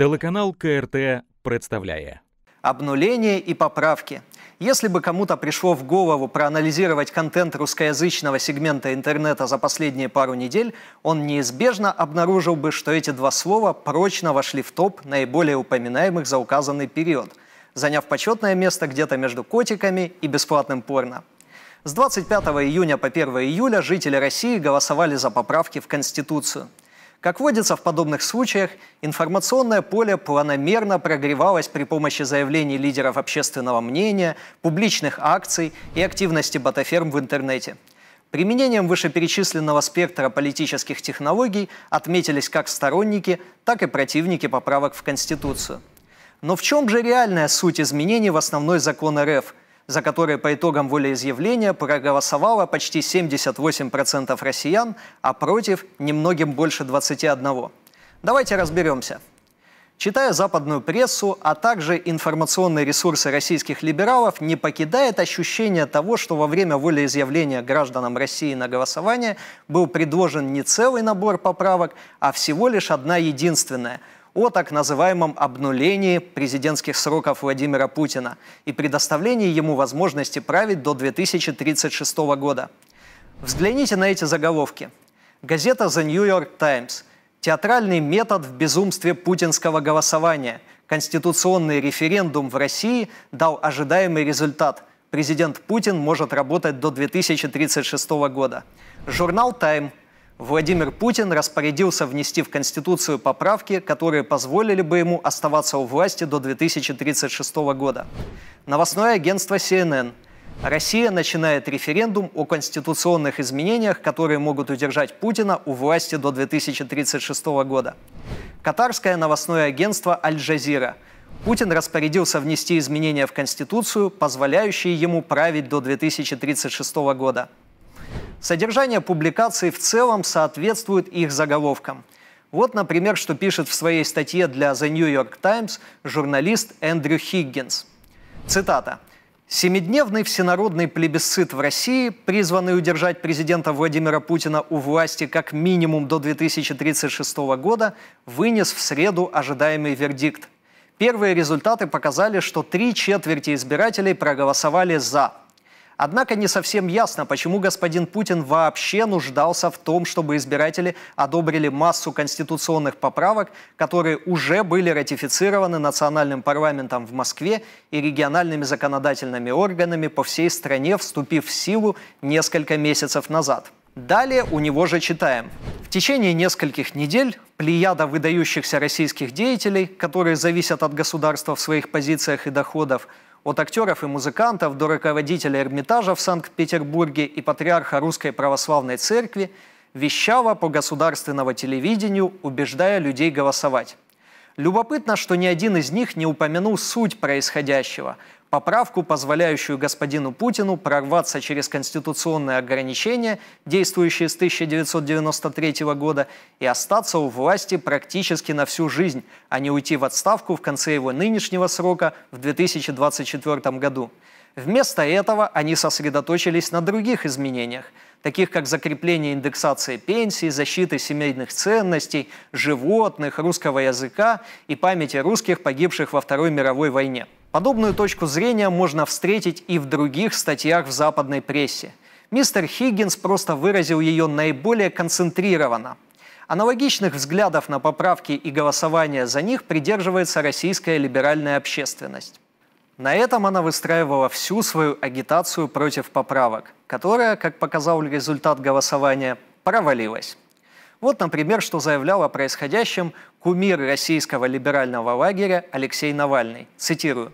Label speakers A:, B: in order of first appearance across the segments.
A: Телеканал КРТ представляет. обнуление и поправки. Если бы кому-то пришло в голову проанализировать контент русскоязычного сегмента интернета за последние пару недель, он неизбежно обнаружил бы, что эти два слова прочно вошли в топ наиболее упоминаемых за указанный период, заняв почетное место где-то между котиками и бесплатным порно. С 25 июня по 1 июля жители России голосовали за поправки в Конституцию – как водится в подобных случаях, информационное поле планомерно прогревалось при помощи заявлений лидеров общественного мнения, публичных акций и активности батаферм в интернете. Применением вышеперечисленного спектра политических технологий отметились как сторонники, так и противники поправок в Конституцию. Но в чем же реальная суть изменений в основной закон РФ, за которые по итогам волеизъявления проголосовало почти 78% россиян, а против немногим больше 21%. Давайте разберемся. Читая западную прессу, а также информационные ресурсы российских либералов, не покидает ощущение того, что во время волеизъявления гражданам России на голосование был предложен не целый набор поправок, а всего лишь одна единственная – о так называемом обнулении президентских сроков Владимира Путина и предоставлении ему возможности править до 2036 года. Взгляните на эти заголовки. Газета The New York Times. Театральный метод в безумстве путинского голосования. Конституционный референдум в России дал ожидаемый результат. Президент Путин может работать до 2036 года. Журнал Time Владимир Путин распорядился внести в Конституцию поправки, которые позволили бы ему оставаться у власти до 2036 года. Новостное агентство CNN. Россия начинает референдум о конституционных изменениях, которые могут удержать Путина у власти до 2036 года. Катарское новостное агентство «Аль-Джазира». Путин распорядился внести изменения в Конституцию, позволяющие ему править до 2036 года. Содержание публикаций в целом соответствует их заголовкам. Вот, например, что пишет в своей статье для The New York Times журналист Эндрю Хиггинс. Цитата. Семидневный всенародный плебисцит в России, призванный удержать президента Владимира Путина у власти как минимум до 2036 года, вынес в среду ожидаемый вердикт. Первые результаты показали, что три четверти избирателей проголосовали «за», Однако не совсем ясно, почему господин Путин вообще нуждался в том, чтобы избиратели одобрили массу конституционных поправок, которые уже были ратифицированы национальным парламентом в Москве и региональными законодательными органами по всей стране, вступив в силу несколько месяцев назад. Далее у него же читаем. В течение нескольких недель плеяда выдающихся российских деятелей, которые зависят от государства в своих позициях и доходах, от актеров и музыкантов до руководителя Эрмитажа в Санкт-Петербурге и патриарха Русской Православной Церкви вещала по государственному телевидению, убеждая людей голосовать. Любопытно, что ни один из них не упомянул суть происходящего, поправку, позволяющую господину Путину прорваться через конституционные ограничения, действующие с 1993 года, и остаться у власти практически на всю жизнь, а не уйти в отставку в конце его нынешнего срока в 2024 году. Вместо этого они сосредоточились на других изменениях – таких как закрепление индексации пенсий, защиты семейных ценностей, животных, русского языка и памяти русских, погибших во Второй мировой войне. Подобную точку зрения можно встретить и в других статьях в западной прессе. Мистер Хиггинс просто выразил ее наиболее концентрированно. Аналогичных взглядов на поправки и голосование за них придерживается российская либеральная общественность. На этом она выстраивала всю свою агитацию против поправок, которая, как показал результат голосования, провалилась. Вот, например, что заявлял о происходящем кумир российского либерального лагеря Алексей Навальный. Цитирую.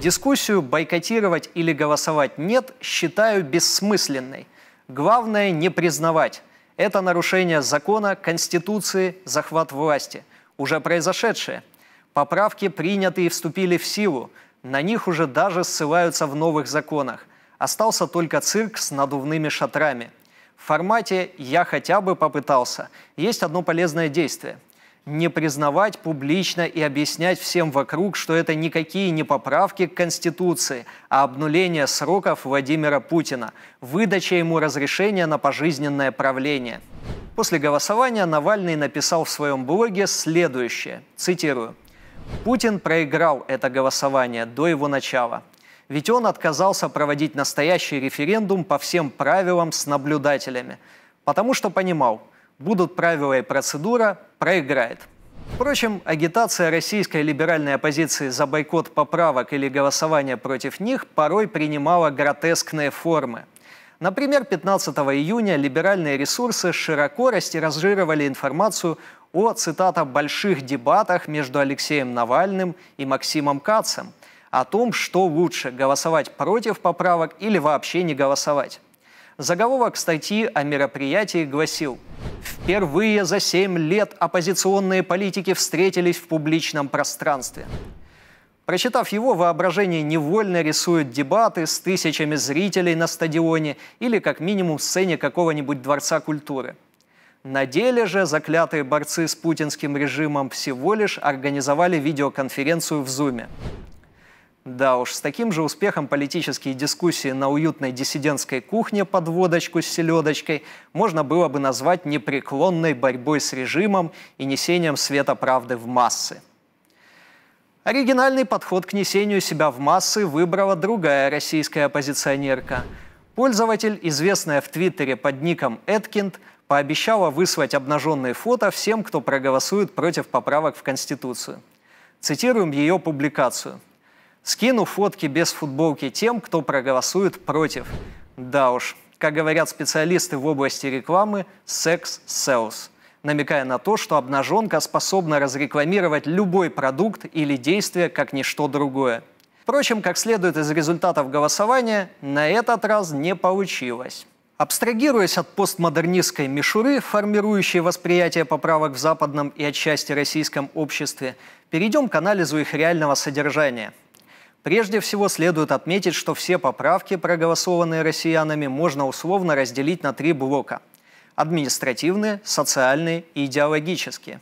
A: «Дискуссию бойкотировать или голосовать нет считаю бессмысленной. Главное не признавать. Это нарушение закона, Конституции, захват власти. Уже произошедшее. Поправки приняты и вступили в силу. На них уже даже ссылаются в новых законах. Остался только цирк с надувными шатрами. В формате «я хотя бы попытался» есть одно полезное действие – не признавать публично и объяснять всем вокруг, что это никакие не поправки к Конституции, а обнуление сроков Владимира Путина, выдача ему разрешения на пожизненное правление. После голосования Навальный написал в своем блоге следующее, цитирую. Путин проиграл это голосование до его начала. Ведь он отказался проводить настоящий референдум по всем правилам с наблюдателями. Потому что понимал, будут правила и процедура, проиграет. Впрочем, агитация российской либеральной оппозиции за бойкот поправок или голосование против них порой принимала гротескные формы – Например, 15 июня либеральные ресурсы широко растиражировали информацию о, цитата, «больших дебатах между Алексеем Навальным и Максимом Кацем», о том, что лучше – голосовать против поправок или вообще не голосовать. Заголовок статьи о мероприятии гласил «Впервые за 7 лет оппозиционные политики встретились в публичном пространстве». Прочитав его, воображение невольно рисует дебаты с тысячами зрителей на стадионе или как минимум в сцене какого-нибудь дворца культуры. На деле же заклятые борцы с путинским режимом всего лишь организовали видеоконференцию в Зуме. Да уж, с таким же успехом политические дискуссии на уютной диссидентской кухне под водочку с селедочкой можно было бы назвать непреклонной борьбой с режимом и несением света правды в массы. Оригинальный подход к несению себя в массы выбрала другая российская оппозиционерка. Пользователь, известная в Твиттере под ником Эткинд, пообещала выслать обнаженные фото всем, кто проголосует против поправок в Конституцию. Цитируем ее публикацию. «Скину фотки без футболки тем, кто проголосует против». Да уж, как говорят специалисты в области рекламы, секс sells намекая на то, что обнаженка способна разрекламировать любой продукт или действие как ничто другое. Впрочем, как следует из результатов голосования, на этот раз не получилось. Абстрагируясь от постмодернистской мишуры, формирующей восприятие поправок в западном и отчасти российском обществе, перейдем к анализу их реального содержания. Прежде всего следует отметить, что все поправки, проголосованные россиянами, можно условно разделить на три блока –– административные, социальные и идеологические.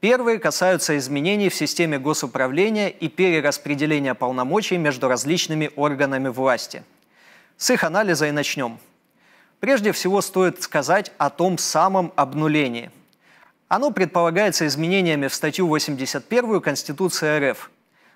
A: Первые касаются изменений в системе госуправления и перераспределения полномочий между различными органами власти. С их анализа и начнем. Прежде всего стоит сказать о том самом обнулении. Оно предполагается изменениями в статью 81 Конституции РФ.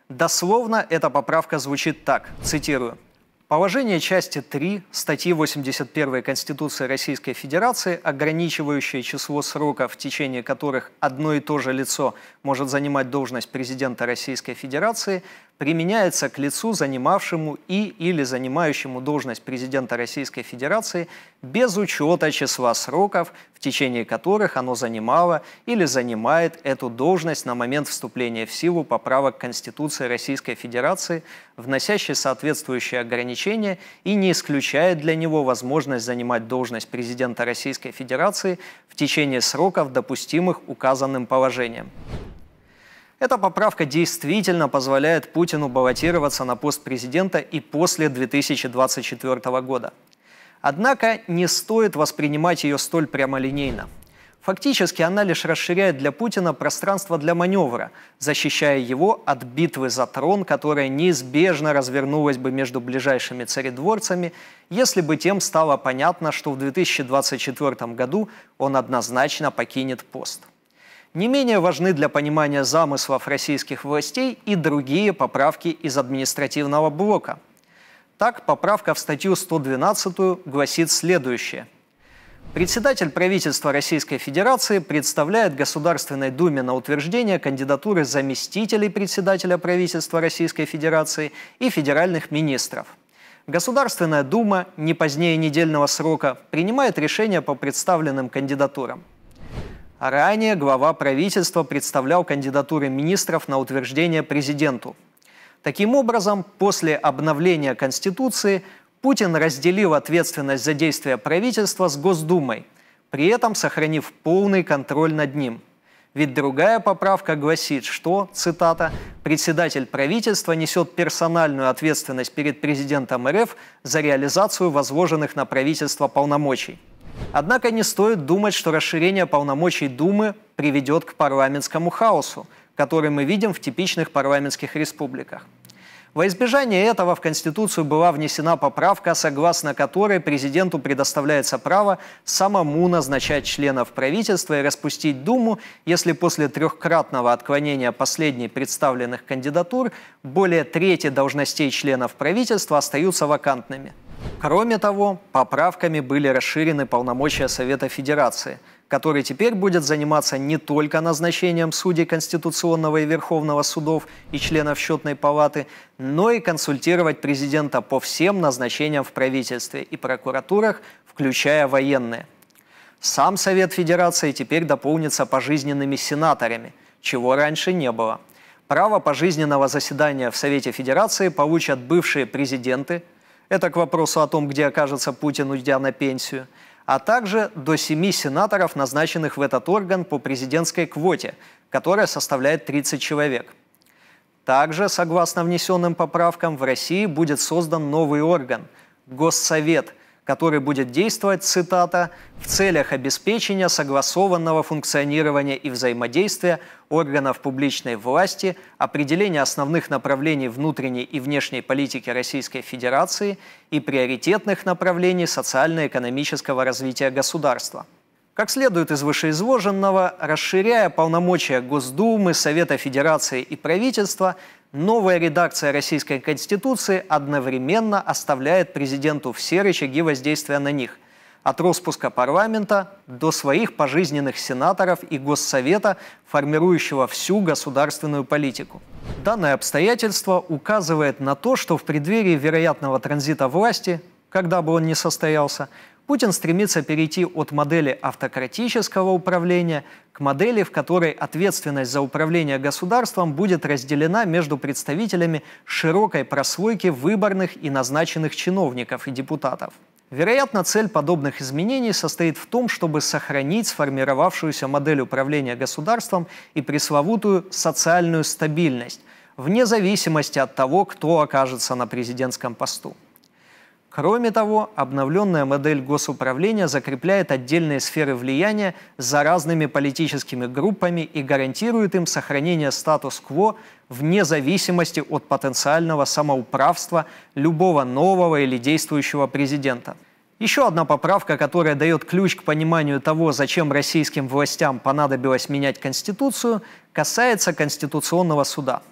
A: Дословно эта поправка звучит так, цитирую – Положение части 3 статьи 81 Конституции Российской Федерации, ограничивающее число сроков, в течение которых одно и то же лицо может занимать должность президента Российской Федерации, применяется к лицу, занимавшему и или занимающему должность президента Российской Федерации без учета числа сроков, в течение которых оно занимало или занимает эту должность на момент вступления в силу поправок Конституции Российской Федерации, вносящей соответствующие ограничения и не исключает для него возможность занимать должность президента Российской Федерации в течение сроков, допустимых указанным положением. Эта поправка действительно позволяет Путину баллотироваться на пост президента и после 2024 года. Однако не стоит воспринимать ее столь прямолинейно. Фактически она лишь расширяет для Путина пространство для маневра, защищая его от битвы за трон, которая неизбежно развернулась бы между ближайшими царедворцами, если бы тем стало понятно, что в 2024 году он однозначно покинет пост. Не менее важны для понимания замыслов российских властей и другие поправки из административного блока. Так, поправка в статью 112 гласит следующее. Председатель правительства Российской Федерации представляет Государственной Думе на утверждение кандидатуры заместителей председателя правительства Российской Федерации и федеральных министров. Государственная Дума не позднее недельного срока принимает решение по представленным кандидатурам. А ранее глава правительства представлял кандидатуры министров на утверждение президенту. Таким образом, после обновления Конституции Путин разделил ответственность за действия правительства с Госдумой, при этом сохранив полный контроль над ним. Ведь другая поправка гласит, что, цитата, «председатель правительства несет персональную ответственность перед президентом РФ за реализацию возложенных на правительство полномочий». Однако не стоит думать, что расширение полномочий Думы приведет к парламентскому хаосу, который мы видим в типичных парламентских республиках. Во избежание этого в Конституцию была внесена поправка, согласно которой президенту предоставляется право самому назначать членов правительства и распустить Думу, если после трехкратного отклонения последней представленных кандидатур более трети должностей членов правительства остаются вакантными – Кроме того, поправками были расширены полномочия Совета Федерации, который теперь будет заниматься не только назначением судей Конституционного и Верховного судов и членов счетной палаты, но и консультировать президента по всем назначениям в правительстве и прокуратурах, включая военные. Сам Совет Федерации теперь дополнится пожизненными сенаторами, чего раньше не было. Право пожизненного заседания в Совете Федерации получат бывшие президенты, это к вопросу о том, где окажется Путин, уйдя на пенсию. А также до семи сенаторов, назначенных в этот орган по президентской квоте, которая составляет 30 человек. Также, согласно внесенным поправкам, в России будет создан новый орган – Госсовет – который будет действовать, цитата, «в целях обеспечения согласованного функционирования и взаимодействия органов публичной власти, определения основных направлений внутренней и внешней политики Российской Федерации и приоритетных направлений социально-экономического развития государства». Как следует из вышеизложенного, расширяя полномочия Госдумы, Совета Федерации и правительства – Новая редакция Российской Конституции одновременно оставляет президенту все рычаги воздействия на них, от распуска парламента до своих пожизненных сенаторов и Госсовета, формирующего всю государственную политику. Данное обстоятельство указывает на то, что в преддверии вероятного транзита власти, когда бы он ни состоялся, Путин стремится перейти от модели автократического управления к модели, в которой ответственность за управление государством будет разделена между представителями широкой прослойки выборных и назначенных чиновников и депутатов. Вероятно, цель подобных изменений состоит в том, чтобы сохранить сформировавшуюся модель управления государством и пресловутую социальную стабильность, вне зависимости от того, кто окажется на президентском посту. Кроме того, обновленная модель госуправления закрепляет отдельные сферы влияния за разными политическими группами и гарантирует им сохранение статус-кво вне зависимости от потенциального самоуправства любого нового или действующего президента. Еще одна поправка, которая дает ключ к пониманию того, зачем российским властям понадобилось менять Конституцию, касается Конституционного суда.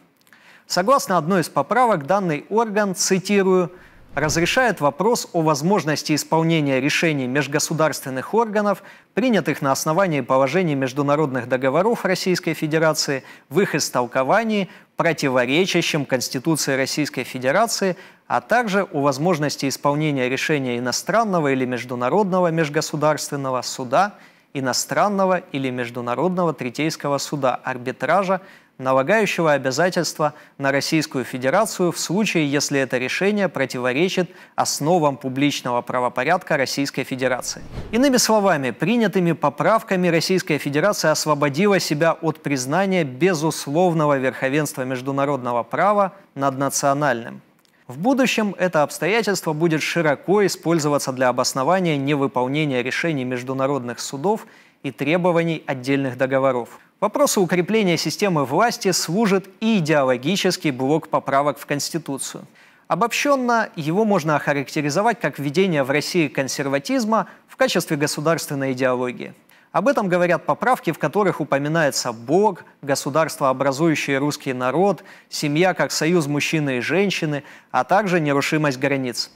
A: Согласно одной из поправок, данный орган, цитирую, разрешает вопрос о возможности исполнения решений межгосударственных органов, принятых на основании положений международных договоров Российской Федерации, в их истолковании, противоречащим Конституции Российской Федерации, а также о возможности исполнения решения иностранного или международного межгосударственного суда, иностранного или международного третейского суда, арбитража, налагающего обязательства на Российскую Федерацию в случае, если это решение противоречит основам публичного правопорядка Российской Федерации. Иными словами, принятыми поправками Российская Федерация освободила себя от признания безусловного верховенства международного права над национальным. В будущем это обстоятельство будет широко использоваться для обоснования невыполнения решений международных судов – и требований отдельных договоров. Вопросу укрепления системы власти служит и идеологический блок поправок в Конституцию. Обобщенно его можно охарактеризовать как введение в России консерватизма в качестве государственной идеологии. Об этом говорят поправки, в которых упоминается Бог, государство, образующее русский народ, семья как союз мужчины и женщины, а также нерушимость границ.